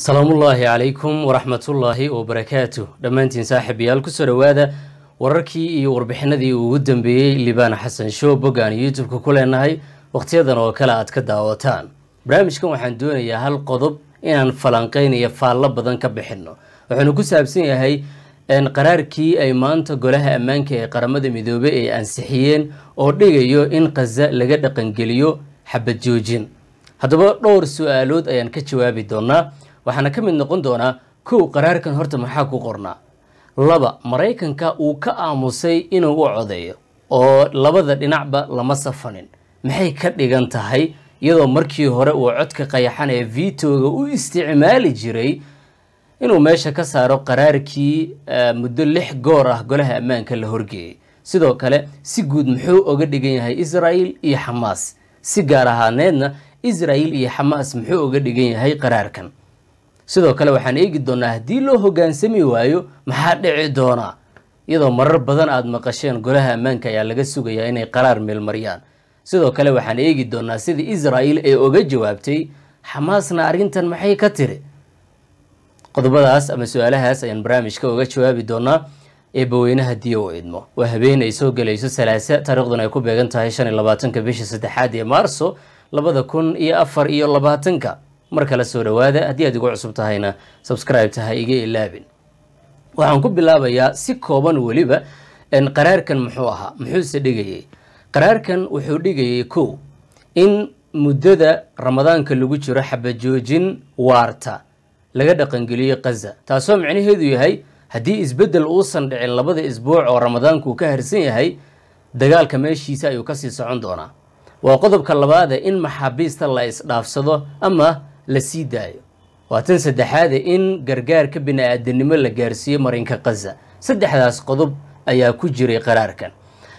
salaamullaahi calaykum waraxmatullaahi wabarakaatu dhammaantiin saaxiibayaal kusoo dhowaada wararkii iyo warbixinadii ugu dambeeyey libaan xasan show boggaan youtube-ka ku leenahay wakhtiyadan oo kale aad ka daawataan barnaamijkan waxaan doonayaa hal qodob inaan falanqayn iyo faallo badan ka bixinno wuxuuna ku saabsan yahay qaraarkii ay maanta golaha ammaanka ee qaramada midoobe ay ansixiyeen oo dhigayo in khaza laga dhaqangeliyo xabad joojin haddaba dhowr su-aalood ayaan ka jawaabi doonaa waxaana ka mid noqon doonaa kow qaraarkan horta maxaa ku qornaa laba maraykanka uu ka aamusay inuu u codeeyo oo labada dhinacba lama safanin maxay ka dhigan tahay iyadoo markii hore uu codka qayaxan ee vitoga u isticmaali jiray inuu meesha ka saaro qaraarkii eh, muddo lix goor ah golaha ammaanka la horgeeyey sidoo kale si guud muxuu oga dhigan yahay israa'il iyo xamaas si gaar ahaaneedna israa'il iyo xamaas muxuu oga dhigan yahay qaraarkan sidoo kale waxaan eegi doonaa haddii loo hoggaansami waayo maxaa dhici doonaa iyadoo marar badan aada maqasheen golaha ammaanka ayaa laga sugayaa inay qaraar meelmariyaan sidoo kale waxaan eegi doonaa sida israa'il ee oga jawaabtay xamaasna arrintan maxay ka tiri qodobadaas ama su-aalahaas ayaan barnaamijka oga jawaabi doonaa eebbaweynaha diyo u idmo waa habeen ay soo gelayso salaasa taariikhdan ay ku beegan tahay shan iyo labaatanka bisha saddexaad ee maarso labada kun iyo afar iyo labaatanka mar kale soo dhowaada haddii aad igu cusub tahayna subscribe taha iga ilaabin waxaan ku bilaabayaa si kooban weliba qaraarkan muxuu ahaa muxuuse dhigayay qaraarkan wuxuu dhigayay kow in muddada ramadaanka lagu jiro xabajoojin waarta laga dhaqangeliyo kaza taasoo micnaheedu yahay haddii isbeddel uusan dhicin labada isbuuc oo ramadaanku ka harsan yahay dagaalka meeshiisa ayuu kasii socon doonaa waa qodobka labaade in maxaabiista la isdhaafsado ama la sii daayo waa tan saddexaada in gargaarka bini-aadannimo la gaarsiiyo marinka khaza saddexdaas qodob ayaa ku jiray qaraarkan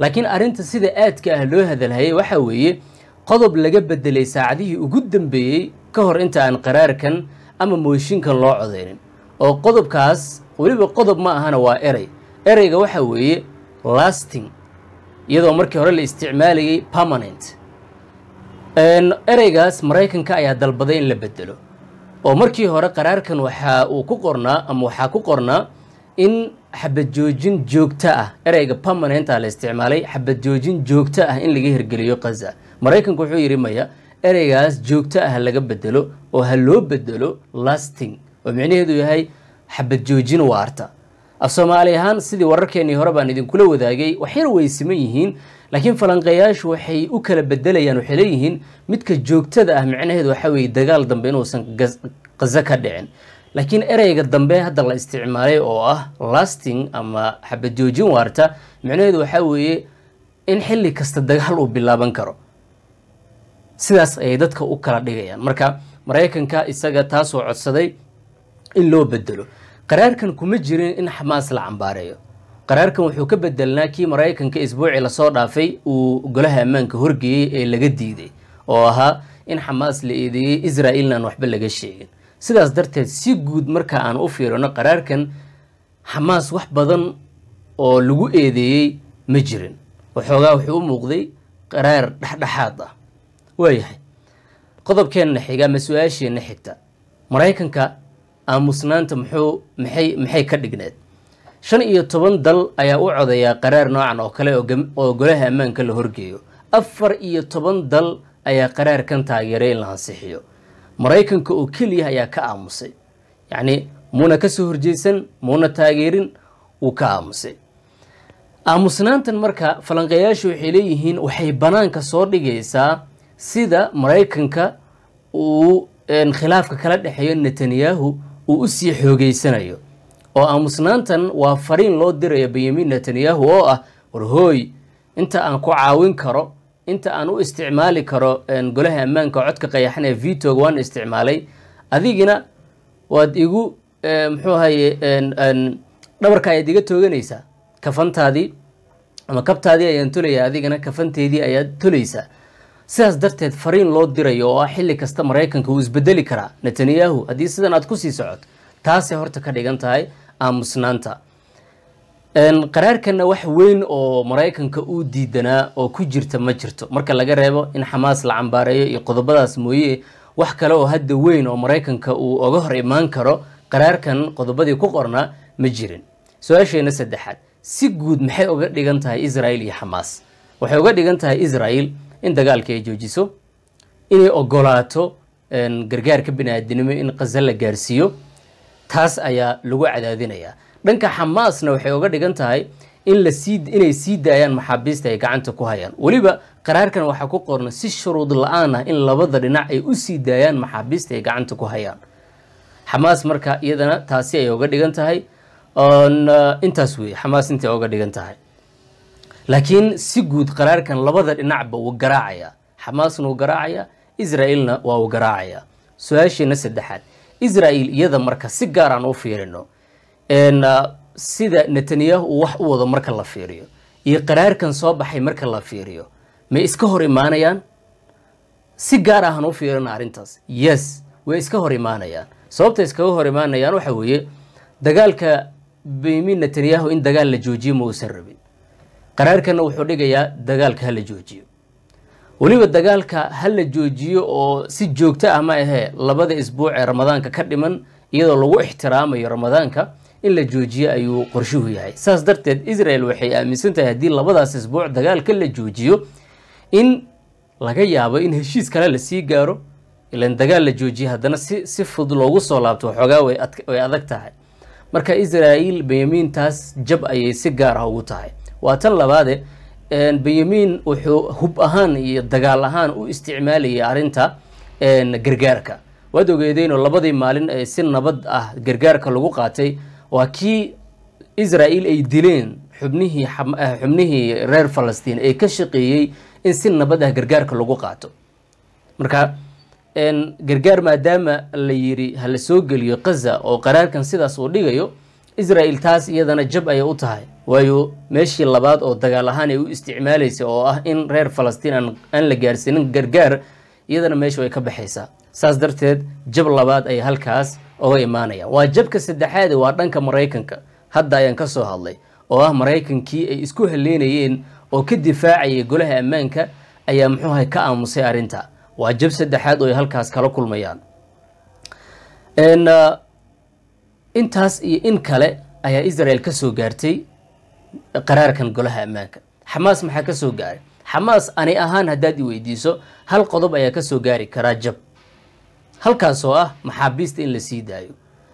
laakiin arrinta sida aadka ah loo hadalhayay waxaa weeye qodob laga bedelay saacadihii ugu dambeeyey ka hor inta aan qaraarkan ama mooshinkan loo codaynin oo qodobkaas weliba qodob ma ahana waa erey ereyga waxaa weeye lasting iyadoo markii hore la isticmaalayay permanent ereygaas maraykanka ayaa dalbaday in la bedelo oo markii hore qaraarkan waxaa uu ku qornaa ama waxaa ku qornaa in xabadjoojin joogta ah ereyga permanenta la isticmaalay xabadjoojin joogto ah in laga hirgeliyo kaza maraykanku wuxuu yidhi maya ereygaas joogto ah laga bedelo oo ha loo bedelo lasting oo micnaheedu yahay xabadjoojin waarta af soomaali ahaan sidii wararkeennii hore baan idinkula wadaagay waxyar siman yihiin laakiin falanqeeyaashu waxay u kala bedelayaan waxay leeyihiin midka joogtada ah micnaheedu waxa weeye dagaal dambe inuusan kazo ka dhicin laakiin ereyga dambe hadda la isticmaalay oo ah lasting ama xabajoojin waarta micnaheedu waxa weeye in xilli kasta dagaal uu bilaaban karo sidaas ayay dadka u kala dhigayaan marka maraykanka isaga taasoo codsaday in loo bedelo qaraarkan kuma jirin in xamaas la cambaareeyo qaraarkan wuxuu ka bedelnaa kii maraykanka isbuucii lasoo dhaafay uu golaha ammaanka horgeeyey ee laga diiday oo ahaa in xamaas la eedeeyey israa'iilnaan waxba laga sheegin sidaas darteed si guud marka aan u fiirino qaraarkan xamaas wax badan oo lagu eedeeyey ma jirin waxoogaa wuxuu u muuqday qaraar dhexdhexaad ah waayahay qodobkeenna xiga ama su-aasheenna xigta maraykanka aamusnaanta muxuu maxay maxay ka dhigneed shan iyo toban dal ayaa u codeeyaa qaraar noocan oo kale oo golaha ammaanka la horgeeyo afar iyo toban dal ayaa qaraarkan taageeray in la ansixiyo maraykanka oo keliya ayaa ka aamusay yacnii muuna ka soo horjeysan muuna taageerin wuu ka aamusay aamusnaantan marka falanqeeyaashu waxay leeyihiin waxay banaanka soo dhigaysaa sida maraykanka uu khilaafka kala dhexeeyo netanyahu uu u xoogeysanayo oo aamusnaantan waa fariin loo diraya benyamin netanyahu oo ah warhooy inta aan ku caawin karo inta aan u isticmaali karo golaha ammaanka codka qayaxan ee vitoga waan isticmaalay adigina waad igu muxuu ahaye dhabarka ayaad iga tooganaysaa kafantaadii ama kabtaadii ayaan tolaya adigana kafanteedii ayaad tolaysaa sidaas darteed fariin loo dirayo oo ah xilli kasta maraykanka wuu isbedeli karaa netanyahu haddii sidan aad ku sii socot taasay horta ka dhigan tahay aamusnaanta qaraarkanna wax weyn oo maraykanka uu diidanaa oo ku jirta ma jirto marka laga reebo in xamaas la cambaareeyo iyo qodobadaas mooye wax kale oo hadda weyn oo maraykanka uu oga hor imaan karo qaraarkan qodobadii ku qornaa ma jirin su-aasheena saddexaad si guud maxay uga dhigan tahay israel iyo xamaas waxay uga dhigan tahay israel in dagaalka ay joojiso inay ogolaato gargaarka bini aadinimo in qasa la gaarsiiyo taas ayaa lagu cadaadinayaa dhanka xamaasna waxay oga dhigan tahay in lasii inay sii daayaan maxaabiista ay gacanta ku hayaan weliba qaraarkan waxaa ku qorna si shuruud la-aan ah in labada dhinac ay u sii daayaan maxaabiista ay gacanta ku hayaan xamaas marka iyadana taasi ay oga dhigan tahay uh, intaas weye xamaas intay oga dhigan tahay laakiin si guud qaraarkan labada dhinacba wuu garaacayaa xamaasna wuu garaacayaa israa'iilna waa uu garaacayaa su-aasheena saddexaad israel iyada marka si gaar aan u fiirino ah, sida netanyahu uu wax u wado marka la fiiriyo iyo qaraarkan soo baxay marka la fiiriyo ma iska hor imaanayaan si gaar ahaan u fiirina arrintaas yes way iska hor imaanayaan sababta iskaga hor imaanayaan waxa weeye dagaalka benyamin netanyahu in dagaal la joojiyo ma uusan rabin qaraarkanna wuxuu dhigayaa dagaalka ha la joojiyo weliba dagaalka ha la joojiyo oo si joogto ah ma ahee labada isbuuc ee ramadaanka ka dhiman iyadoo lagu ixtiraamayo ramadaanka in la joojiyo ayuu qorshuhu yahay saas darteed israel waxay aaminsan tahay haddii labadaas isbuuc dagaalka la joojiyo in laga yaabo in heshiis kale lasii gaaro ilan dagaal la joojiye haddana si si fudud loogu soo laabto waxoogaa way adag tahay marka benyamin taas jab ayay si gaar ah ugu tahay waa tan labaade benyamiin wuxuu hub ahaan iyo dagaal ahaan u isticmaalayay arrinta gargaarka waad ogeedeenoo labadii maalin ee si nabad ah gargaarka lagu qaatay waa kii israael ay dileen xubnihii eh, xubnihii reer falastiin ee ka shaqeeyey in si nabad ah gargaarka lagu qaato marka gargaar maadaama la yiri ha la soo geliyo khaza oo qaraarkan sidaas uu dhigayo israel taas iyadana jab ayay u tahay waayo meeshii labaad oo dagaal ahaan ay u isticmaalaysa oo ah in reer falastiin aan la gaarsiinin gargaar iyadana meesha way ka baxaysaa saas darteed jab labaad ay halkaas uga imaanayaan waa jabka saddexaade waa dhanka maraykanka hadda ayaan ka soo hadlay oo ah maraykankii ay isku haleynayeen oo ka difaacayay golaha ammaanka ayaa muxuu muxuuhay ka aamusay arrinta waa jab saddexaad oo ay halkaas kala kulmayaan ah, intaas iyo in kale ayaa israel ka soo gaartay qaraarkan golaha ammaanka xamaas maxaa kasoo soo gaaray xamaas ani ahaan haddaad i weydiiso hal qodob ayaa kasoo gaari karaa jab halkaas ah maxaabiista in la sii daayo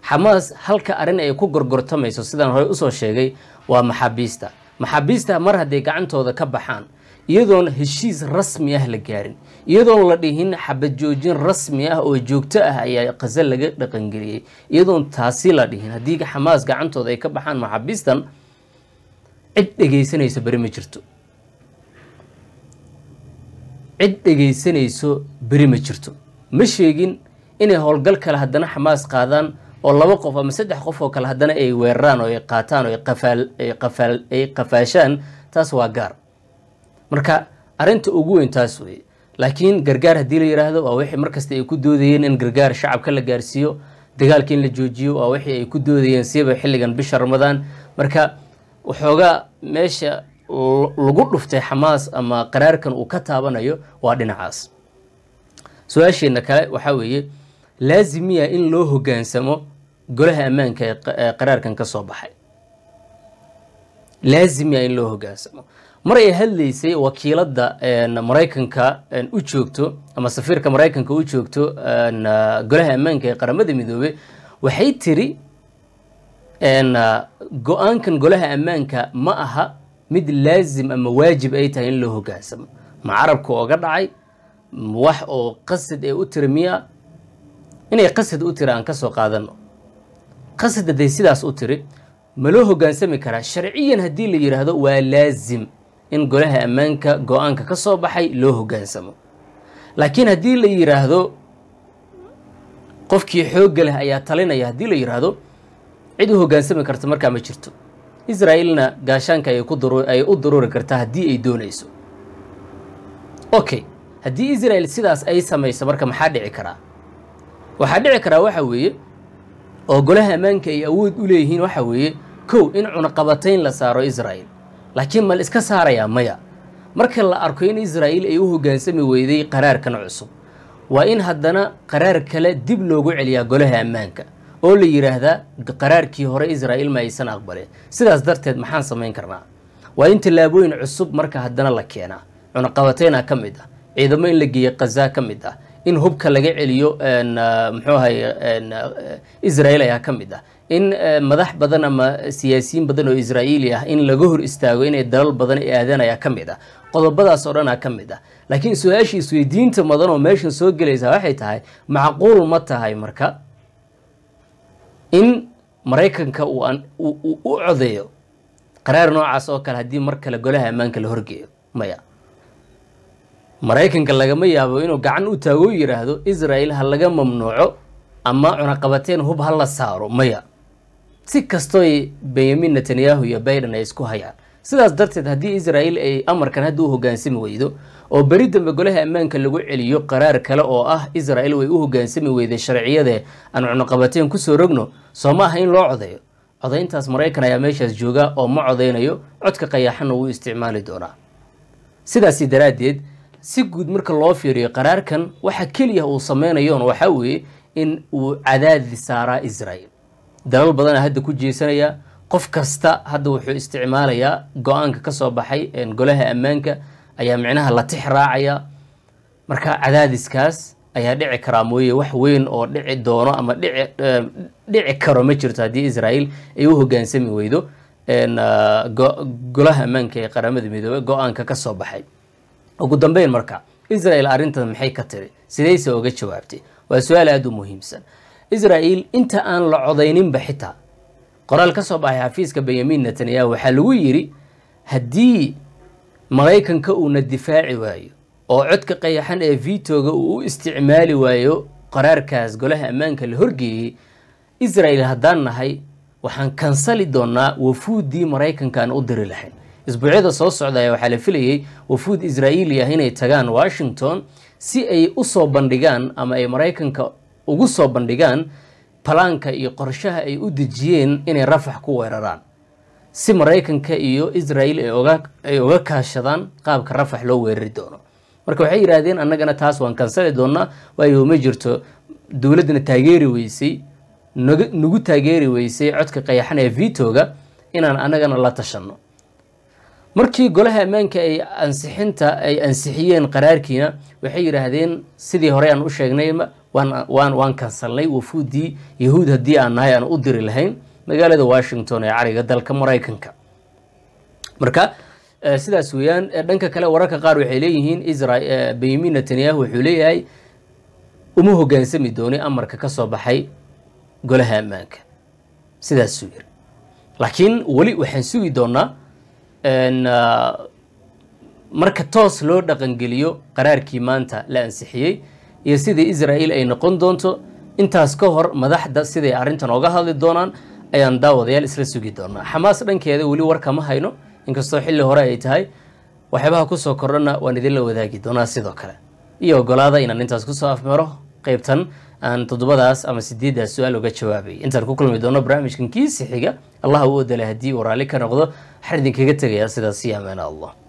xamaas halka arrin ay ku gorgortamayso sidaan hore usoo sheegay waa maxaabiista maxaabiista mar hadday gacantooda ka baxaan iyadoon heshiis rasmi ah la gaarin iyadoon la dhihin joojin rasmi ah oo joogto ah ayaa qasa laga dhaqangeliyey iyadoon taasi la dhihin haddii xamaas gacantooda ay ka baxaan maxaabiistan cid dhegaysanayso beri ma jirto cid dhegaysanayso beri ma jirto ma sheegin inay howlgal kale haddana xamaas qaadaan oo laba qof ama saddex qof oo kale haddana ay weeraraan oo ay qaataan oo ay qafaashaan taas waa gaar marka arrinta ugu weyn taas weye laakiin gargaar haddii la yidhaahdo waa wixii markasta ay ku doodayeen in gargaar shacabka la gaarsiiyo dagaalka in la joojiyo waa wixii ay ku doodayeen siiba xilligan bisha ramadaan marka waxoogaa meesha lagu dhuftay xamaas ama qaraarkan uu ka taabanayo waa dhinacaas su-aasheenna kale waxaa weeye laazimiya ah in loo hogaansamo golaha ammaanka ee qaraarkan ka soo baxay laazimiya ah in loo hoggaansamo mar ay hadlaysay wakiiladda maraykanka u joogto ama safiirka maraykanka u joogto golaha ammaanka ee qaramada midoobey waxay tiri Uh, go-aankan golaha ammaanka ma aha mid laazim ama waajib ay tahay in loo hogaansamo ma carabka oga dhacay wax oo qasad ee u tira miya inay qasad u tira aan ka soo qaadano qasad haday sidaas u tiri ma loo hogaansami karaa sharciyan haddii la yidhaahdo waa laazim in golaha ammaanka go-aanka ka soo baxay loo hogaansamo laakiin haddii la yidhaahdo qofkii xoogga leh ayaa talinaya haddii la yidhaahdo cid u hogaansami karta markaa ma jirto israa'ilna gaashaanka ay u daruuri kartaa haddii ay doonayso okay haddii israa'il sidaas ay samayso marka maxaa dhici karaa waxaa dhici karaa waxa weeye oo golaha ammaanka ay awood u leeyihiin waxa weeye kow in cunaqabatayn la saaro israa'il laakiin mal iska saarayaa maya marka la arko in israa'il ay u hogaansami weyday qaraarkan cusub waa in haddana qaraar kale dib loogu celiyaa golaha ammaanka oo la yidhaahdaa qaraarkii hore israa'iil ma aysan aqbalin sidaas darteed maxaan samayn karnaa waa in tallaabooyin cusub marka haddana la keenaa cunaqabateyna ka mid ah ciidamo in la geeya khazaa ka mid ah in hubka laga celiyo muxuu ahaye israa'iil ayaa ka mid ah in madax badan ama siyaasiyiin badan oo israa'iili ah in laga hor istaago inay dalal badan aadaan ayaa ka mid ah qodobadaas oo dhan a ka mid ah laakiin su-aashii isweydiinta madan oo meeshan soo gelaysaa waxay tahay macquul ma tahay marka in maraykanka u codeeyo qaraar noocaas oo kale haddii mar kale golaha ammaanka la horgeeyo maya maraykanka lagama yaabo inuu gacan u taago u yidhaahdo israel ha laga mamnuuco ama cunaqabateen hub ha la saaro maya si kastooy benyamin netanyahu iyo baiden ay isku hayaan sidaas darteed haddii israel ay amarkan hadda u hogaansami weydo oo beri dambe golaha ammaanka lagu celiyo qaraar kale oo ah israel way u hoggaansami weyday sharciyadee aan cunuqabateen kusoo rogno soo ma aha in loo codeeyo codayntaas maraykan ayaa meeshaas jooga oo ma codaynayo codka qayaxanna wuu isticmaali doonaa sidaasi daraaddeed si guud marka loo fiiriyo qaraarkan waxa keliya uu sameynayoon waxaa weeye in uu cadaadi saaraa israel dalal badana hadda ku jeesanayaa qof kasta hadda wuxuu isticmaalayaa go-aanka kasoo baxay golaha ammaanka ayaa micnaha la tix raacaya marka cadaadiskaas ayaa dhici karaa mooye wax weyn oo dhici doono ama dhici karo ma jirto haddii israel ay u hogaansami weydo ah, golaha ammaanka ee qaramada midoobey go-aanka kasoo baxay ugu dambeyn marka israel arrintan maxay ka tiri sidayse oga jawaabtay waa su-aal aada u muhiimsan israel inta aan la codayninba xitaa qoraal ka soo baxay xafiiska benyamin netanyahu waxaa lagu yidhi haddii maraykanka uuna difaaci waayo oo codka qayaxan ee vitoga uu u isticmaali waayo qaraarkaas golaha ammaanka la horgeeyey israel haddaan nahay waxaan kansali doonaa wafuuddii maraykanka aan u diri lahayn isbuucyada soo socdaya waxaa la filayay wafuud israa'iili ah inay tagaan washington si ay u soo bandhigaan ama ay maraykanka ugu soo bandhigaan balaanka iyo qorshaha ay u dejiyeen inay rafax ku weeraraan si maraykanka iyo israel ay oga kaashadaan qaabka rafax loo weerari doono marka waxay yidhaahdeen annagana taas waan kansali doonaa waayo ma jirto dowladdana taageeri weysay nagu taageeri weysay codka qayaxan ee vitoga inaan annagana la tashanno markii golaha ammaanka ay ansixinta ay ansixiyeen qaraarkiina waxay yidhaahdeen sidii horey aan u sheegnay waan waan kansalnay wafuuddii yahuud haddii aan nahay aan u diri lahayn magaalada washington ee cariga dalka maraykanka marka eh, sidaas weeyaan eh, dhanka kale wararka qaar waxay leeyihiin eh, benyamin netanyahu wuxuu leeyahay uma hogaansami dooni amarka kasoo baxay golaha ammaanka sidaasuu yiri laakiin weli waxaan sugi doonaa ah, marka toos loo dhaqangeliyo qaraarkii maanta la ansixiyey iyo sidai israa'iil ay noqon doonto intaas ka hor madaxda siday arrintan oga hadli doonaan ayaan daawadayaal isla sugi doonaa xamaas dhankeeda weli warkama hayno inkastoo xilli hore ay tahay waxyaabaha kusoo kordhana waan idinla wadaagi doonaa sidoo kale iyo ogolaada inaan intaas kusoo afmaro qaybtan aan toddobadaas ama sideedaas su-aal uga jawaabay intaan ku kulmi doono barnaamijkan kiisi xiga allah u odala haddii uu raalli ka noqdo waxaan idinkaga tegayaa sidaas iyo ameen allah